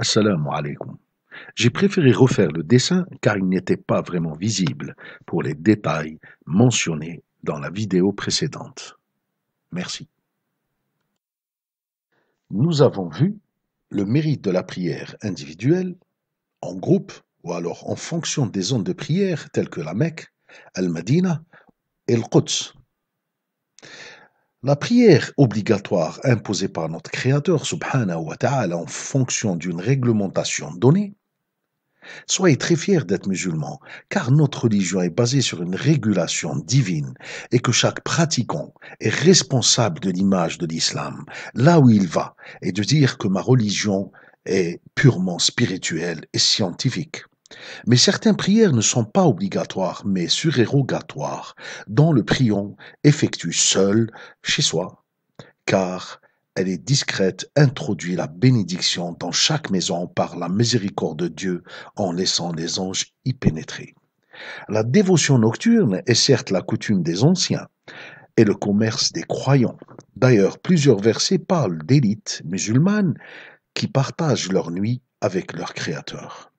Assalamu alaikum. J'ai préféré refaire le dessin car il n'était pas vraiment visible pour les détails mentionnés dans la vidéo précédente. Merci. Nous avons vu le mérite de la prière individuelle, en groupe ou alors en fonction des zones de prière telles que la Mecque, Al-Madina et le Quds. La prière obligatoire imposée par notre Créateur subhanahu wa ta'ala en fonction d'une réglementation donnée Soyez très fiers d'être musulmans, car notre religion est basée sur une régulation divine et que chaque pratiquant est responsable de l'image de l'islam, là où il va, et de dire que ma religion est purement spirituelle et scientifique. Mais certaines prières ne sont pas obligatoires, mais surérogatoires, dont le prion effectue seul, chez soi, car elle est discrète, introduit la bénédiction dans chaque maison par la miséricorde de Dieu en laissant les anges y pénétrer. La dévotion nocturne est certes la coutume des anciens et le commerce des croyants. D'ailleurs, plusieurs versets parlent d'élites musulmanes qui partagent leur nuit avec leur Créateur.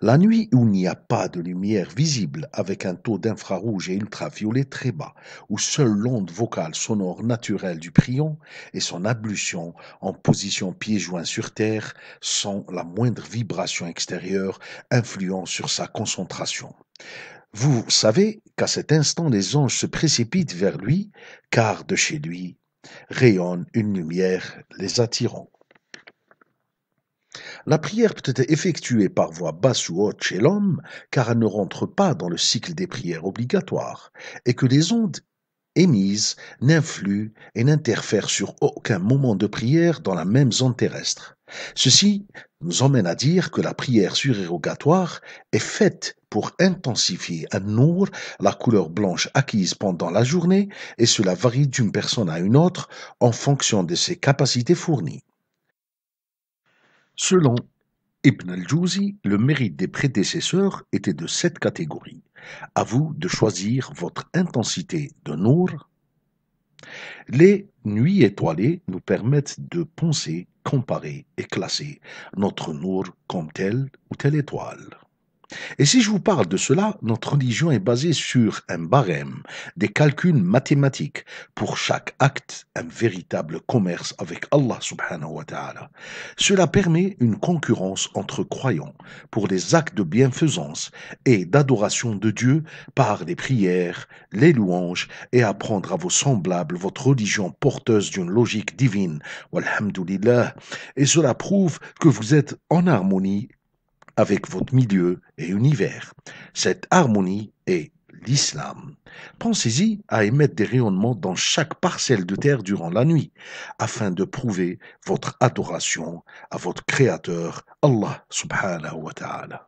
La nuit où il n'y a pas de lumière visible avec un taux d'infrarouge et ultraviolet très bas, où seule l'onde vocale sonore naturelle du prion et son ablution en position pieds joints sur terre, sans la moindre vibration extérieure influant sur sa concentration. Vous savez qu'à cet instant les anges se précipitent vers lui, car de chez lui rayonne une lumière les attirant. La prière peut être effectuée par voie basse ou haute chez l'homme, car elle ne rentre pas dans le cycle des prières obligatoires, et que les ondes émises n'influent et n'interfèrent sur aucun moment de prière dans la même zone terrestre. Ceci nous emmène à dire que la prière surérogatoire est faite pour intensifier à nour la couleur blanche acquise pendant la journée et cela varie d'une personne à une autre en fonction de ses capacités fournies. Selon Ibn al-Jouzi, le mérite des prédécesseurs était de cette catégorie. À vous de choisir votre intensité de nour. Les nuits étoilées nous permettent de penser, comparer et classer notre nour comme telle ou telle étoile. Et si je vous parle de cela, notre religion est basée sur un barème, des calculs mathématiques, pour chaque acte, un véritable commerce avec Allah subhanahu wa ta'ala. Cela permet une concurrence entre croyants pour les actes de bienfaisance et d'adoration de Dieu par les prières, les louanges et apprendre à vos semblables votre religion porteuse d'une logique divine. Et cela prouve que vous êtes en harmonie avec votre milieu et univers. Cette harmonie est l'islam. Pensez-y à émettre des rayonnements dans chaque parcelle de terre durant la nuit, afin de prouver votre adoration à votre Créateur, Allah subhanahu wa ta'ala.